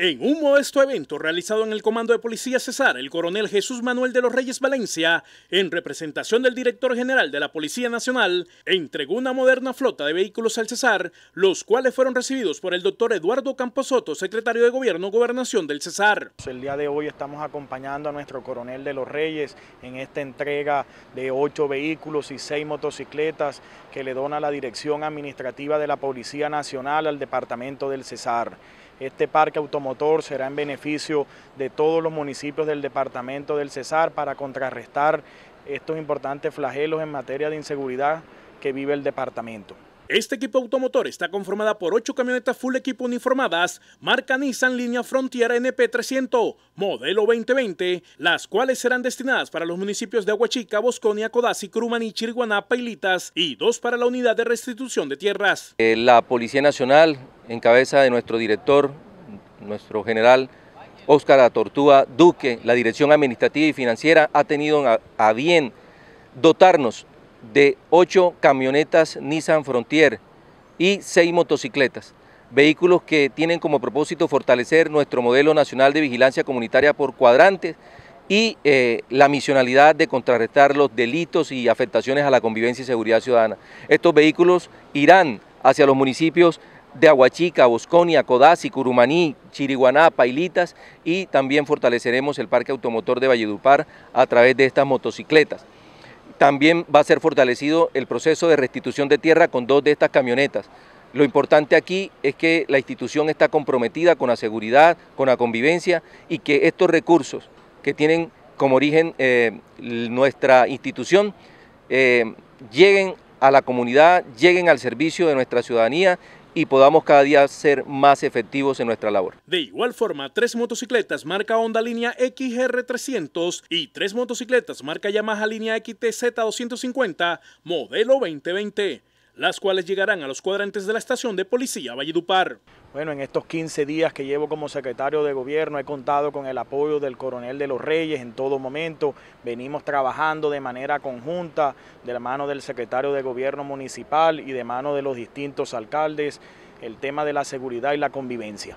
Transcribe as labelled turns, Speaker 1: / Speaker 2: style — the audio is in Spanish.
Speaker 1: En un modesto evento realizado en el Comando de Policía Cesar, el coronel Jesús Manuel de los Reyes Valencia, en representación del director general de la Policía Nacional, entregó una moderna flota de vehículos al Cesar, los cuales fueron recibidos por el doctor Eduardo Camposoto, secretario de Gobierno Gobernación del Cesar. El día de hoy estamos acompañando a nuestro coronel
Speaker 2: de los Reyes en esta entrega de ocho vehículos y seis motocicletas que le dona la Dirección Administrativa de la Policía Nacional al Departamento del Cesar. Este parque automotor será en beneficio de todos los municipios del departamento del Cesar para contrarrestar estos importantes flagelos en materia de inseguridad que vive el departamento.
Speaker 1: Este equipo automotor está conformado por ocho camionetas full equipo uniformadas, marca Nissan línea Frontier NP300, modelo 2020, las cuales serán destinadas para los municipios de Aguachica, Bosconia, Codazzi, y Chirguaná, Pailitas y dos para la unidad de restitución
Speaker 3: de tierras. Eh, la Policía Nacional en cabeza de nuestro director, nuestro general Óscar Tortúa Duque, la Dirección Administrativa y Financiera ha tenido a bien dotarnos de ocho camionetas Nissan Frontier y seis motocicletas, vehículos que tienen como propósito fortalecer nuestro modelo nacional de vigilancia comunitaria por cuadrantes y eh, la misionalidad de contrarrestar los delitos y afectaciones a la convivencia y seguridad ciudadana. Estos vehículos irán hacia los municipios de Aguachica, Bosconia, Codazzi, Curumaní, Chiriguaná, Pailitas y también fortaleceremos el parque automotor de Valledupar a través de estas motocicletas. También va a ser fortalecido el proceso de restitución de tierra con dos de estas camionetas. Lo importante aquí es que la institución está comprometida con la seguridad, con la convivencia y que estos recursos que tienen como origen eh, nuestra institución eh, lleguen a la comunidad, lleguen al servicio de nuestra ciudadanía y podamos cada día ser más efectivos en nuestra labor.
Speaker 1: De igual forma, tres motocicletas marca Honda Línea XR300 y tres motocicletas marca Yamaha Línea XTZ250 modelo 2020 las cuales llegarán a los cuadrantes de la estación de policía Valledupar.
Speaker 2: Bueno, en estos 15 días que llevo como secretario de gobierno he contado con el apoyo del coronel de los Reyes en todo momento. Venimos trabajando de manera conjunta de la mano del secretario de gobierno municipal y de mano de los distintos alcaldes el tema de la seguridad y la convivencia.